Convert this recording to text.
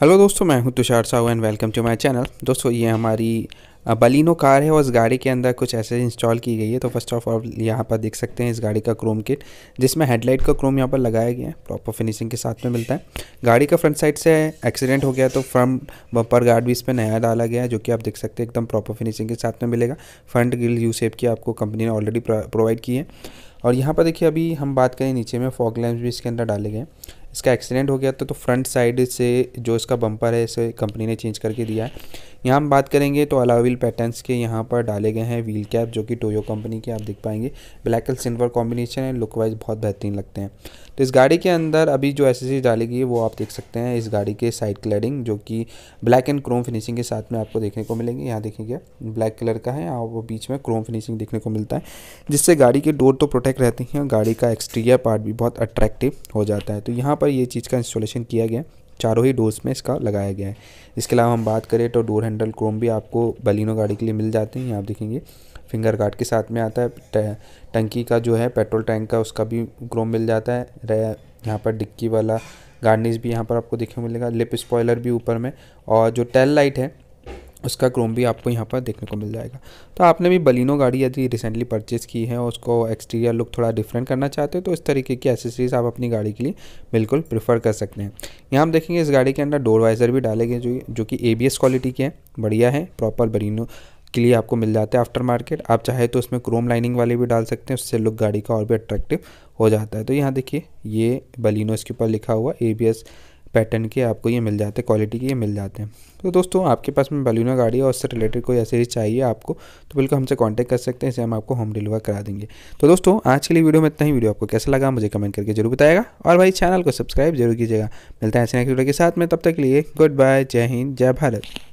hello दोस्तों मैं हूं Tushar Sahu and welcome to my channel दोस्तों ये हमारी बलिनो कार है और इस गाड़ी के अंदर कुछ ऐसे इंस्टॉल की गई है तो फर्स्ट ऑफ ऑल यहाँ पर देख सकते हैं इस गाड़ी का क्रोम किट जिसमें हेडलाइट का क्रोम यहाँ पर लगाया गया है प्रॉपर फिनिशिंग के साथ में मिलता है गाड़ी का फ्रंट साइड से एक्सीडेंट हो गया तो फ्रंट बम्पर गार्ड भी इस पर नया डाला गया है जो कि आप देख सकते हैं एकदम प्रॉपर फिनिशिंग के साथ में मिलेगा फ्रंट ग्रिल यू सेप की आपको कंपनी ने ऑलरेडी प्रोवाइड की है और यहाँ पर देखिए अभी हम बात करें नीचे में फॉग लैम्प भी इसके अंदर डाले गए इसका एक्सीडेंट हो गया तो फ्रंट तो साइड से जो इसका बम्पर है इसे कंपनी ने चेंज करके दिया है यहाँ हम बात करेंगे तो व्हील पैटर्नस के यहाँ पर डाले गए हैं व्हील कैप जो कि टोयो कंपनी के आप देख पाएंगे ब्लैक एंड सिल्वर कॉम्बिनेशन है लुक वाइज बहुत बेहतरीन लगते हैं तो इस गाड़ी के अंदर अभी जो एसेसरीज डाली गई है वो आप देख सकते हैं इस गाड़ी के साइड क्लैडिंग जो कि ब्लैक एंड क्रोम फिनिशिंग के साथ में आपको देखने को मिलेंगे यहाँ देखेंगे ब्लैक कलर का है और वो बीच में क्रोम फिनिशिंग देखने को मिलता है जिससे गाड़ी के डोर तो प्रोटेक्ट रहती हैं और गाड़ी का एक्सटीरियर पार्ट भी बहुत अट्रैक्टिव हो जाता है तो यहाँ पर ये चीज़ का इंस्टॉलेशन किया गया चारों ही डोर्स में इसका लगाया गया है इसके अलावा हम बात करें तो डोर हैंडल क्रोम भी आपको बलिनो गाड़ी के लिए मिल जाते हैं आप देखेंगे फिंगर गार्ड के साथ में आता है टंकी का जो है पेट्रोल टैंक का उसका भी क्रोम मिल जाता है यहाँ पर डिक्की वाला गार्निश भी यहाँ पर आपको देखने को मिलेगा लिप स्पॉयलर भी ऊपर में और जो टेल लाइट है उसका क्रोम भी आपको यहाँ पर देखने को मिल जाएगा तो आपने भी बलिनो गाड़ी यदि रिसेंटली परचेज़ की है उसको एक्सटीरियर लुक थोड़ा डिफरेंट करना चाहते हो तो इस तरीके की एसेसरीज़ आप अपनी गाड़ी के लिए बिल्कुल प्रीफर कर सकते हैं यहाँ हम देखेंगे इस गाड़ी के अंदर डोर वाइज़र भी डाले गए जो जो कि ए क्वालिटी के हैं बढ़िया है प्रॉपर बलिनो के लिए आपको मिल जाता है आफ्टर मार्केट आप चाहे तो उसमें क्रोम लाइनिंग वाले भी डाल सकते हैं उससे लुक गाड़ी का और भी अट्रैक्टिव हो जाता है तो यहाँ देखिए ये बलिनो इसके ऊपर लिखा हुआ ए पैटर्न के आपको ये मिल जाते हैं क्वालिटी के ये मिल जाते हैं तो दोस्तों आपके पास में बलूना गाड़ी है और उससे रिलेटेड कोई ही चाहिए आपको तो बिल्कुल हमसे कांटेक्ट कर सकते हैं इसे हम आपको होम डिलीवर करा देंगे तो दोस्तों आज के लिए वीडियो में इतना ही वीडियो आपको कैसा लगा मुझे कमेंट करके जरूर बताएगा और भाई चैनल को सब्सक्राइब जरूर कीजिएगा मिलता है ऐसे नेक्स्ट वीडियो के साथ में तब तक के लिए गुड बाय जय हिंद जय भारत